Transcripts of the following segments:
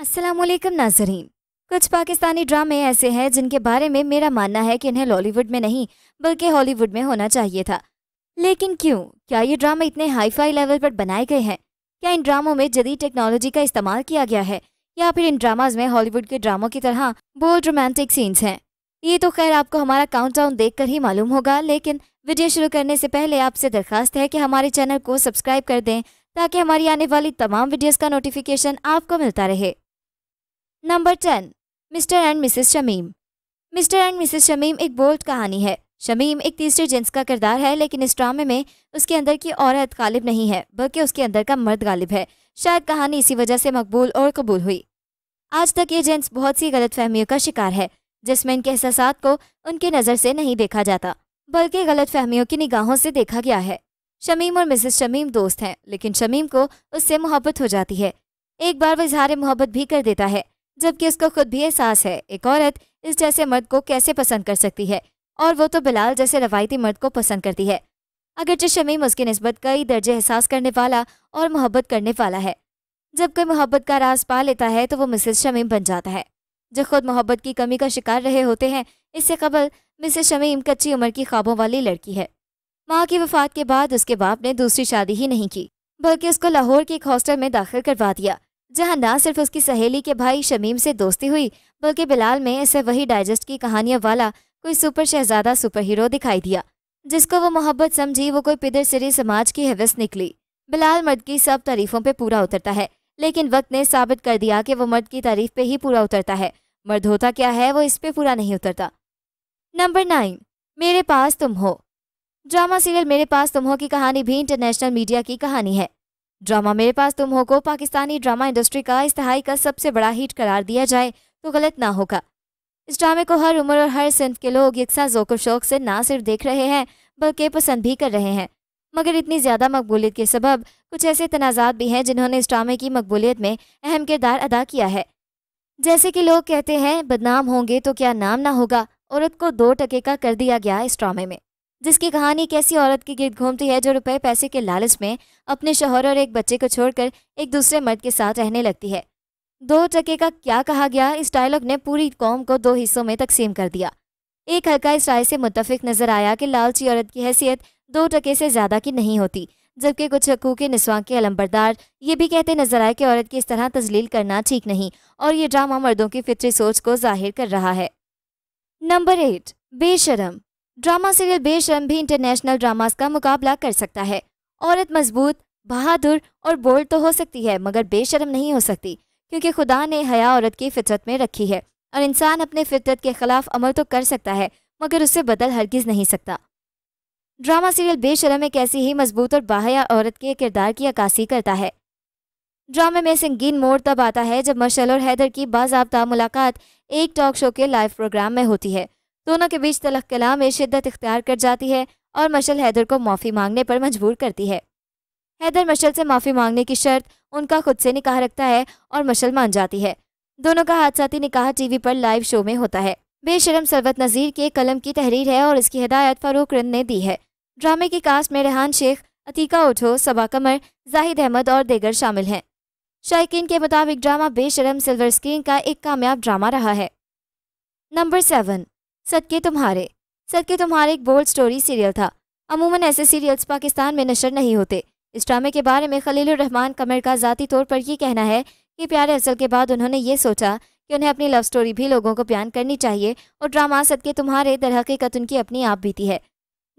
असलकम नाजरीन कुछ पाकिस्तानी ड्रामे ऐसे हैं जिनके बारे में मेरा मानना है कि इन्हें लॉलीवुड में नहीं बल्कि हॉलीवुड में होना चाहिए था लेकिन क्यों क्या ये ड्रामे इतने हाईफाई लेवल पर बनाए गए हैं क्या इन ड्रामों में जदीद टेक्नोलॉजी का इस्तेमाल किया गया है या फिर इन ड्रामाज में हॉलीवुड के ड्रामों की तरह बोल्ड रोमांटिक सीन्स हैं ये तो खैर आपको हमारा देख देखकर ही मालूम होगा लेकिन वीडियो शुरू करने से पहले आपसे दरखास्त है कि हमारे चैनल को सब्सक्राइब कर दें ताकि हमारी आने वाली तमाम वीडियोस का नोटिफिकेशन आपको मिलता रहे number ten mister and missus Shamim mister and missus Shamim एक बोल्ड कहानी है शमीम एक तीसरे जेंट्स का किरदार है लेकिन इस ड्रामे में उसके अंदर की औरत गालिब नहीं है बल्कि उसके अंदर का मर्द गालिब है शायद कहानी इसी वजह से मकबूल और कबूल हुई आज तक ये जेंट्स बहुत सी गलत फहमियों का शिकार है जिसमें इनके एहसास को उनकी नज़र से नहीं देखा जाता बल्कि गलत फहमियों की निगाहों से देखा गया है शमीम और मिसेस शमीम दोस्त हैं लेकिन शमीम को उससे मोहब्बत हो जाती है एक बार वह इजहार मोहब्बत भी कर देता है जबकि उसको खुद भी एहसास है एक औरत इस जैसे मर्द को कैसे पसंद कर सकती है और वो तो बिलाल जैसे रवायती मर्द को पसंद करती है जो शमीम उसकी नस्बत कई दर्जे एहसास करने वाला और मोहब्बत करने वाला है जब कोई मोहब्बत का राज पा लेता है तो वो मिसेज शमीम बन जाता है जो खुद मोहब्बत की कमी का शिकार रहे होते हैं इससे कबल मिसेज शमीम कच्ची उम्र की ख्वाबों वाली लड़की है माँ की वफात के बाद उसके बाप ने दूसरी शादी ही नहीं की बल्कि उसको लाहौर के एक हॉस्टल में दाखिल करवा दिया जहां ना सिर्फ उसकी सहेली के भाई शमीम से दोस्ती हुई बल्कि बिलाल में इसे वही डाइजेस्ट की कहानियां वाला कोई सुपर शहजादा सुपर हीरो दिखाई दिया जिसको वो मोहब्बत समझी वो कोई पिदर सिरी समाज की हवस निकली बिलाल मर्द की सब तारीफों पे पूरा उतरता है लेकिन वक्त ने साबित कर दिया कि वो मर्द की तारीफ पे ही पूरा उतरता है मर्द होता क्या है वो इस पे पूरा नहीं उतरता नंबर नाइन मेरे पास तुम हो ड्रामा सीरियल मेरे पास तुम हो की कहानी भी इंटरनेशनल मीडिया की कहानी है ड्रामा मेरे पास तुम हो को पाकिस्तानी ड्रामा इंडस्ट्री का इस तहाई का सबसे बड़ा हिट करार दिया जाए तो गलत ना होगा इस ड्रामे को हर उम्र और हर सिंफ के लोग यकसा जोको शौक से ना सिर्फ देख रहे हैं बल्कि पसंद भी कर रहे हैं मगर इतनी ज़्यादा मकबूलीत के सबब कुछ ऐसे तनाज़ात भी हैं जिन्होंने इस ड्रामे की मकबूलीत में अहम किरदार अदा किया है जैसे कि लोग कहते हैं बदनाम होंगे तो क्या नाम ना होगा औरत को दो टके का कर दिया गया इस ड्रामे में जिसकी कहानी एक ऐसी औरत के गिर्द घूमती है जो रुपए पैसे के लालच में अपने शोहर और एक बच्चे को छोड़कर एक दूसरे मर्द के साथ रहने लगती है दो टके का क्या कहा गया इस डायलॉग ने पूरी कौम को दो हिस्सों में तकसीम कर दिया एक हल्का इस राय से मुतफिक नजर आया कि लालची औरत की हैसियत दो टके से ज़्यादा की नहीं होती जबकि कुछ हकूक निस्वां के अलम्बरदार ये भी कहते नजर आए कि औरत की इस तरह तजलील करना ठीक नहीं और ये ड्रामा मर्दों की फितरी सोच को जाहिर कर रहा है number eight Besharam drama serial Besharam भी इंटरनेशनल ड्रामास का मुकाबला कर सकता है औरत मजबूत बहादुर और बोल्ड तो हो सकती है मगर बेशरम नहीं हो सकती क्योंकि खुदा ने हया औरत की फितरत में रखी है और इंसान अपने फितरत के खिलाफ अमल तो कर सकता है मगर उससे बदल हरगिज नहीं सकता ड्रामा सीरियल बेशरम एक ऐसी ही मजबूत और बाहया औरत के किरदार की अक्सी करता है ड्रामे में संगीन मोड़ तब आता है जब मशल और हैदर की बाजाबता मुलाकात एक टॉक शो के लाइव प्रोग्राम में होती है दोनों के बीच तलख कला में शिद्दत इख्तियार कर जाती है और मशल हैदर को माफ़ी मांगने पर मजबूर करती है हैदर मशल से माफ़ी मांगने की शर्त उनका खुद से निकाह रखता है और मशल मान जाती है दोनों का हादसाती निकाह टीवी पर लाइव शो में होता है बेशरम सरवत नज़ीर के कलम की तहरीर है और इसकी हिदायत फ़ारूक रन ने दी है ड्रामे की कास्ट में रेहान शेख अतीका ओठो सबा कमर जाहिद अहमद और देगर शामिल हैं शायकीन के मुताबिक ड्रामा बेशरम सिल्वर स्क्रीन का एक कामयाब ड्रामा रहा है नंबर सेवन सदके तुम्हारे सदके तुम्हारे एक बोल्ड स्टोरी सीरियल था अमूमन ऐसे सीरियल्स पाकिस्तान में नशर नहीं होते इस ड्रामे के बारे में खलील रहमान कमर का ज़ाती तौर पर यह कहना है कि प्यारे असल के बाद उन्होंने ये सोचा कि उन्हें अपनी लव स्टोरी भी लोगों को बयान करनी चाहिए और ड्रामा सदके तुम्हारे दरहकीकत उनकी अपनी आप बीती है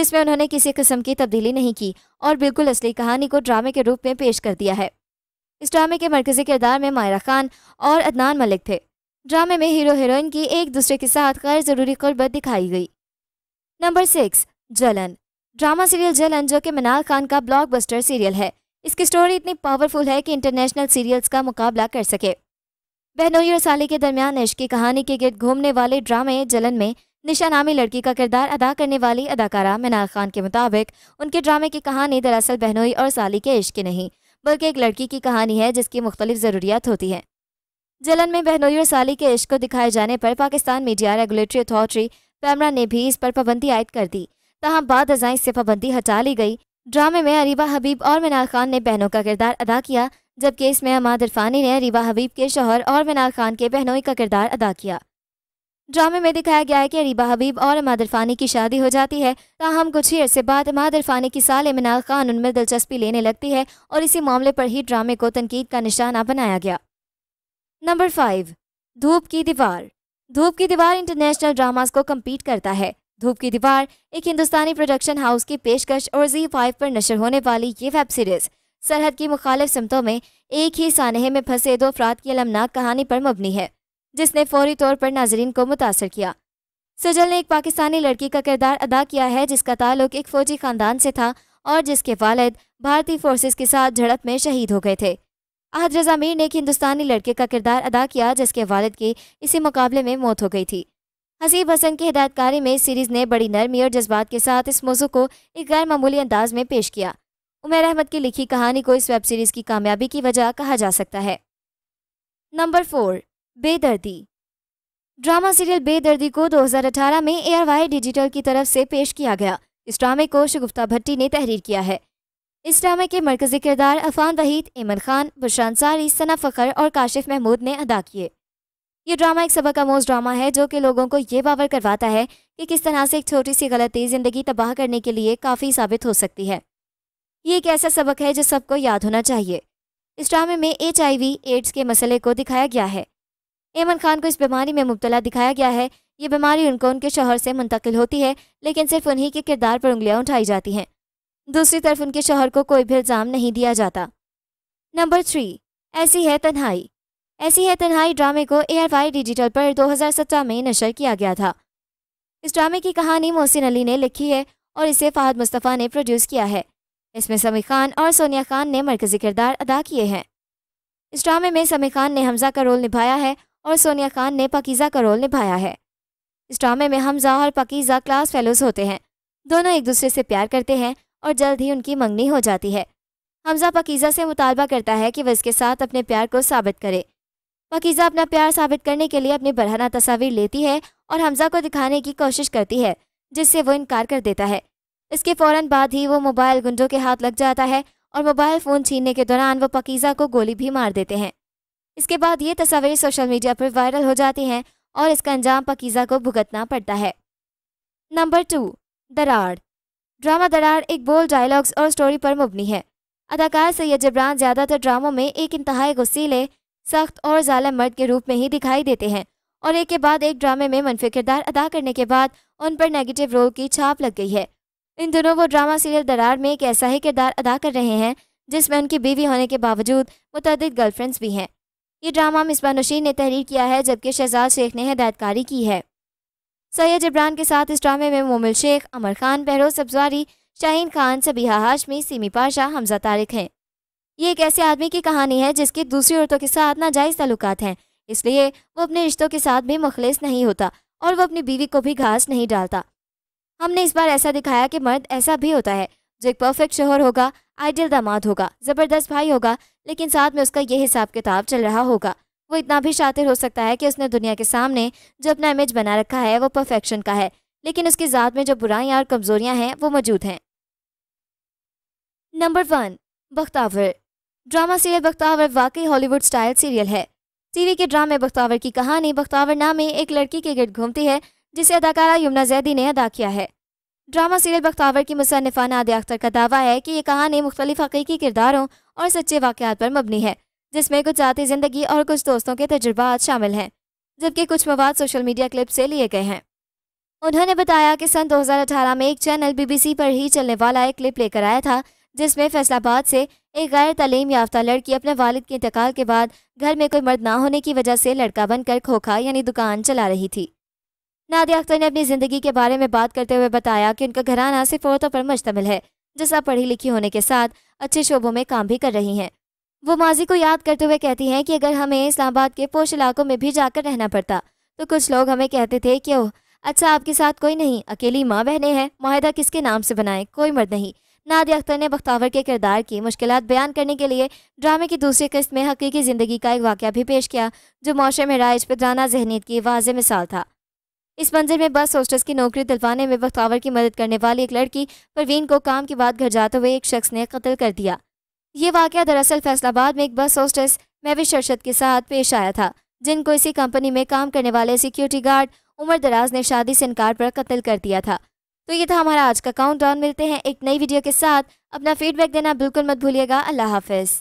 जिसमें उन्होंने किसी किस्म की तब्दीली नहीं की और बिल्कुल असली कहानी को ड्रामे के रूप में पेश कर दिया है इस ड्रामे के मरकजी किरदार में मायरा खान और अदनान मलिक थे ड्रामे में हीरो हीरोइन की एक दूसरे के साथ गैर ज़रूरी कुर्बत दिखाई गई number six Jalan drama serial Jalan जो कि मनाल खान का ब्लॉकबस्टर सीरियल है इसकी स्टोरी इतनी पावरफुल है कि इंटरनेशनल सीरियल्स का मुकाबला कर सके बहनोई और साली के दरमियान इश्क की कहानी के गिर्द घूमने वाले ड्रामे जलन में निशा नामी लड़की का किरदार अदा करने वाली अदाकारा मनाल खान के मुताबिक उनके ड्रामे की कहानी दरअसल बहनोई और साली के इश्क की नहीं बल्कि एक लड़की की कहानी है जिसकी मुख्तलिफ ज़रूरियात होती हैं जलन में बहनोई और साली के इश्क को दिखाए जाने पर Pakistan media regulatory authority PEMRA ने भी इस पर पाबंदी आयद कर दी तहम बाद अजाई इससे पाबंदी हटा ली गई ड्रामे में अरिबा हबीब और मीनार खान ने बहनों का किरदार अदा किया जबकि इसमें अमाद इरफानी ने अरिबा हबीब के शोहर और मीनार खान के बहनोई का किरदार अदा किया ड्रामे में दिखाया गया है कि अरीबा हबीब और अमाद इरफानी की शादी हो जाती है ताहम कुछ ही अरसे बाद अमाद इरफानी की साल मीनार खान उनमें दिलचस्पी लेने लगती है और इसी मामले पर ही ड्रामे को तनकीद का निशाना बनाया गया नंबर फाइव धूप की दीवार धूप की दीवार इंटरनेशनल ड्रामास को कम्पीट करता है धूप की दीवार एक हिंदुस्तानी प्रोडक्शन हाउस की पेशकश और जी फाइव पर नशर होने वाली ये वेब सीरीज़ सरहद की मुखालिफ समतों में एक ही सानहे में फंसे दो अफराद की अलमनाक कहानी पर मबनी है जिसने फौरी तौर पर नाजरीन को मुतासर किया सजल ने एक पाकिस्तानी लड़की का किरदार अदा किया है जिसका ताल्लुक एक फ़ौजी ख़ानदान से था और जिसके वालद भारतीय फोर्सेज के साथ झड़प में शहीद हो गए थे आहद रजा मीर ने एक हिंदुस्तानी लड़के का किरदार अदा किया जिसके वालद की इसी मुकाबले में मौत हो गई थी हसीब हसन की हिदायतकारी में इस सीरीज़ ने बड़ी नरमी और जज्बात के साथ इस मौजू को एक गैर मामूली अंदाज में पेश किया उमेर अहमद की लिखी कहानी को इस वेब सीरीज़ की कामयाबी की वजह कहा जा सकता है number four Bedardi drama serial Bedardi को 2018 में एआरवाई डिजिटल की तरफ से पेश किया गया इस ड्रामे को शगुफ्ता भट्टी ने तहरीर किया है इस ड्रामे के मरकजी किरदार अफान वहीद इमन खान बुशान सारी सना फ़खर और काशिफ महमूद ने अदा किए ये ड्रामा एक सबक आमोज ड्रामा है जो कि लोगों को ये बावर करवाता है कि किस तरह से एक छोटी सी गलती ज़िंदगी तबाह करने के लिए काफ़ी साबित हो सकती है ये एक ऐसा सबक है जो सबको याद होना चाहिए इस ड्रामे में एच एड्स के मसले को दिखाया गया है एमन खान को इस बीमारी में मुबतला दिखाया गया है ये बीमारी उनको उनके शोहर से मुंतकिल होती है लेकिन सिर्फ उन्हीं के किरदार पर उंगलियाँ उठाई जाती हैं दूसरी तरफ उनके शोहर को कोई भी इल्ज़ाम नहीं दिया जाता नंबर थ्री ऐसी है तन्हाई ऐसी है तन्हाई ड्रामे को ए डिजिटल पर दो में नशर किया गया था इस ड्रामे की कहानी मोहसिन अली ने लिखी है और इसे फ़ाहद मुस्तफ़ा ने प्रोड्यूस किया है इसमें समी खान और सोनिया खान ने मरकज़ी किरदार अदा किए हैं इस ड्रामे में समी खान ने हमज़ा का रोल निभाया है और सोनिया खान ने पकीज़ा का रोल निभाया है इस ड्रामे में हमज़ा और पकीज़ा क्लास फेलोज़ होते हैं दोनों एक दूसरे से प्यार करते हैं और जल्द ही उनकी मंगनी हो जाती है हमजा पकीज़ा से मुतालबा करता है कि वह इसके साथ अपने प्यार को साबित करे पकीज़ा अपना प्यार साबित करने के लिए अपनी बरहना तस्वीर लेती है और हमजा को दिखाने की कोशिश करती है जिससे वो इनकार कर देता है इसके फ़ौर बाद ही वो मोबाइल गुंडों के हाथ लग जाता है और मोबाइल फ़ोन छीनने के दौरान वो पकीज़ा को गोली भी मार देते हैं इसके बाद ये तस्वीरें सोशल मीडिया पर वायरल हो जाती हैं और इसका अंजाम पकीज़ा को भुगतना पड़ता है नंबर टू दराड़ ड्रामा दरार एक बोल डायलॉग्स और स्टोरी पर मुबनी है अदाकार सैयद जबरान ज़्यादातर ड्रामों में एक इंतहाई गुस्सीले सख्त और जालम मर्द के रूप में ही दिखाई देते हैं और एक के बाद एक ड्रामे में मनफी किरदार अदा करने के बाद उन पर नेगेटिव रोल की छाप लग गई है इन दोनों वो ड्रामा सीरियल दरार में एक ऐसा ही किरदार अदा कर रहे हैं जिसमें उनकी बीवी होने के बावजूद मुतद गर्लफ्रेंड्स भी हैं ये ड्रामा मिसबा नशीन ने तहरीर किया है जबकि शहजाद शेख ने हदायतकारी की है सैयद जबरान के साथ इस ड्रामे में मोमिल शेख अमर खान बहरोज सब्जवारी शाहीन खान सबीहा हाशमी सीमी पाशा हमजा तारिक हैं ये एक ऐसे आदमी की कहानी है जिसकी दूसरी औरतों के साथ नाजायज़ तल्लुक हैं इसलिए वो अपने रिश्तों के साथ भी मुखलिस नहीं होता और वो अपनी बीवी को भी घास नहीं डालता हमने इस बार ऐसा दिखाया कि मर्द ऐसा भी होता है जो एक परफेक्ट शोहर होगा आइडियल दामाद होगा ज़बरदस्त भाई होगा लेकिन साथ में उसका ये हिसाब किताब चल रहा होगा वो इतना भी शातिर हो सकता है कि उसने दुनिया के सामने जो अपना इमेज बना रखा है वो परफेक्शन का है लेकिन उसकी ज़ात में जो बुराइयाँ और कमज़ोरियाँ हैं वो मौजूद हैं number one Bakhtawar drama serial Bakhtawar वाकई हॉलीवुड स्टाइल सीरियल है टीवी के ड्रामे बख्तावर की कहानी बख्तावर नाम में एक लड़की के गिर्द घूमती है जिसे अदाकारा यमुना जैदी ने अदा किया है ड्रामा सीरियल बख्तावर की मुसनफाना आदि अख्तर का दावा है कि ये कहानी मुख्तलिफ हकीकी किरदारों और सच्चे वाक़ात पर मबनी है जिसमें कुछ ज़ाती ज़िंदगी और कुछ दोस्तों के तजुर्बात शामिल हैं जबकि कुछ मवाद सोशल मीडिया क्लिप से लिए गए हैं उन्होंने बताया कि सन 2018 में एक चैनल बीबीसी पर ही चलने वाला एक क्लिप लेकर आया था जिसमें फैसलाबाद से एक गैर तलीम याफ्ता लड़की अपने वालिद के इंतकाल के बाद घर में कोई मर्द ना होने की वजह से लड़का बनकर खोखा यानी दुकान चला रही थी नादिया अख्तर ने अपनी ज़िंदगी के बारे में बात करते हुए बताया कि उनका घराना सिर्फ औरतों पर मुश्तमिल है जिसका पढ़ी लिखी होने के साथ अच्छे शोबों में काम भी कर रही हैं वो माजी को याद करते हुए कहती हैं कि अगर हमें इस्लामाबाद के पोश इलाकों में भी जाकर रहना पड़ता तो कुछ लोग हमें कहते थे कि ओह अच्छा आपके साथ कोई नहीं अकेली माँ बहनें हैं माहिदा किसके नाम से बनाएं कोई मर्द नहीं नादिया अख्तर ने बख्तावर के किरदार की मुश्किल बयान करने के लिए ड्रामे की दूसरी किस्त में हकीकी ज़िंदगी का एक वाक़ भी पेश किया जो मौसम में राइज पर दाना जहनीत की वाज मिसाल था इस मंजिल में बस होस्टर्स की नौकरी दिलवाने में बख्तावर की मदद करने वाली एक लड़की परवीन को काम के बाद घर जाते हुए एक शख्स ने कत्ल कर दिया ये वाक़ दरअसल फैसलाबाद में एक बस होस्टेस मेविश शरशद के साथ पेश आया था जिनको इसी कंपनी में काम करने वाले सिक्योरिटी गार्ड उमर दराज ने शादी से इनकार पर कत्ल कर दिया था तो ये था हमारा आज का काउंट डाउन मिलते हैं एक नई वीडियो के साथ अपना फीडबैक देना बिल्कुल मत भूलिएगा अल्लाह हाफिज़